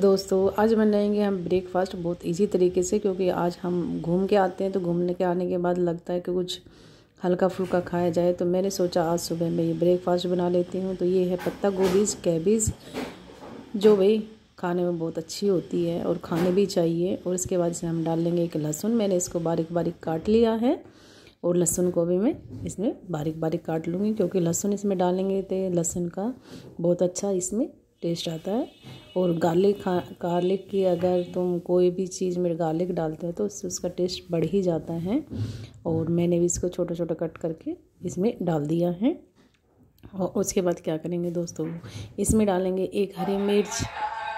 दोस्तों आज बनाएंगे हम ब्रेकफास्ट बहुत इजी तरीके से क्योंकि आज हम घूम के आते हैं तो घूमने के आने के बाद लगता है कि कुछ हल्का फुल्का खाया जाए तो मैंने सोचा आज सुबह मैं ये ब्रेकफास्ट बना लेती हूँ तो ये है पत्ता गोभी कैबीज जो भाई खाने में बहुत अच्छी होती है और खाने भी चाहिए और इसके बाद इसमें हम डाल लेंगे एक लहसुन मैंने इसको बारीक बारीक काट लिया है और लहसुन को भी मैं इसमें बारीक बारीक काट लूँगी क्योंकि लहसुन इसमें डालेंगे तो लहसुन का बहुत अच्छा इसमें टेस्ट आता है और गार्लिक खा गार्लिक की अगर तुम कोई भी चीज़ में गार्लिक डालते हो तो उससे उसका टेस्ट बढ़ ही जाता है और मैंने भी इसको छोटा छोटा कट करके इसमें डाल दिया है और उसके बाद क्या करेंगे दोस्तों इसमें डालेंगे एक हरी मिर्च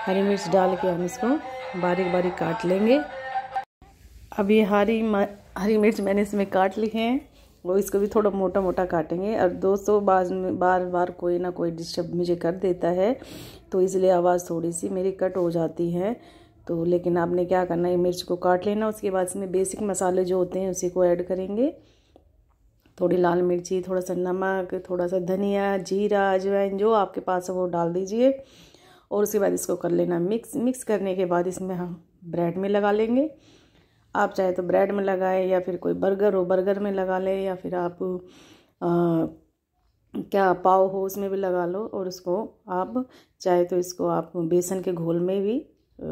हरी मिर्च डाल के हम इसको बारीक बारीक काट लेंगे अब ये हरी हरी मिर्च मैंने इसमें काट ली है वो इसको भी थोड़ा मोटा मोटा काटेंगे और दोस्तों बाद में बार बार कोई ना कोई डिस्टर्ब मुझे कर देता है तो इसलिए आवाज़ थोड़ी सी मेरी कट हो जाती है तो लेकिन आपने क्या करना है मिर्च को काट लेना उसके बाद इसमें बेसिक मसाले जो होते हैं उसी को ऐड करेंगे थोड़ी लाल मिर्ची थोड़ा सा नमक थोड़ा सा धनिया जीरा अजवाइन जो आपके पास है वो डाल दीजिए और उसके बाद इसको कर लेना मिक्स मिक्स करने के बाद इसमें हम ब्रेड में लगा लेंगे आप चाहे तो ब्रेड में लगाए या फिर कोई बर्गर हो बर्गर में लगा ले या फिर आप आ, क्या पाव हो उसमें भी लगा लो और उसको आप चाहे तो इसको आप बेसन के घोल में भी आ,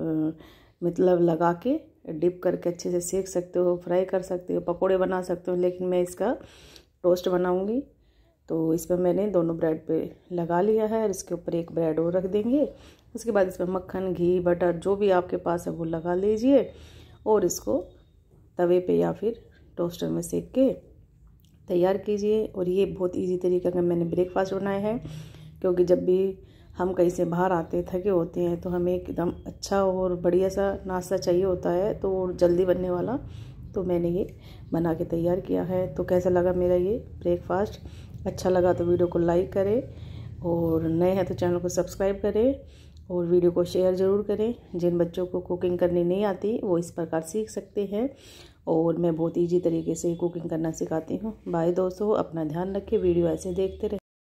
मतलब लगा के डिप करके अच्छे से सेक सकते हो फ्राई कर सकते हो पकोड़े बना सकते हो लेकिन मैं इसका टोस्ट बनाऊंगी तो इस पर मैंने दोनों ब्रेड पे लगा लिया है और इसके ऊपर एक ब्रेड और रख देंगे उसके बाद इस पर मक्खन घी बटर जो भी आपके पास है वो लगा लीजिए और इसको तवे पे या फिर टोस्टर में सेक के तैयार कीजिए और ये बहुत इजी तरीका का मैंने ब्रेकफास्ट बनाया है क्योंकि जब भी हम कहीं से बाहर आते थके होते हैं तो हमें एकदम अच्छा और बढ़िया सा नाश्ता चाहिए होता है तो जल्दी बनने वाला तो मैंने ये बना के तैयार किया है तो कैसा लगा मेरा ये ब्रेकफास्ट अच्छा लगा तो वीडियो को लाइक करें और नए हैं तो चैनल को सब्सक्राइब करें और वीडियो को शेयर ज़रूर करें जिन बच्चों को कुकिंग करनी नहीं आती वो इस प्रकार सीख सकते हैं और मैं बहुत ईजी तरीके से कुकिंग करना सिखाती हूँ बाय दोस्तों अपना ध्यान रखें वीडियो ऐसे देखते रहें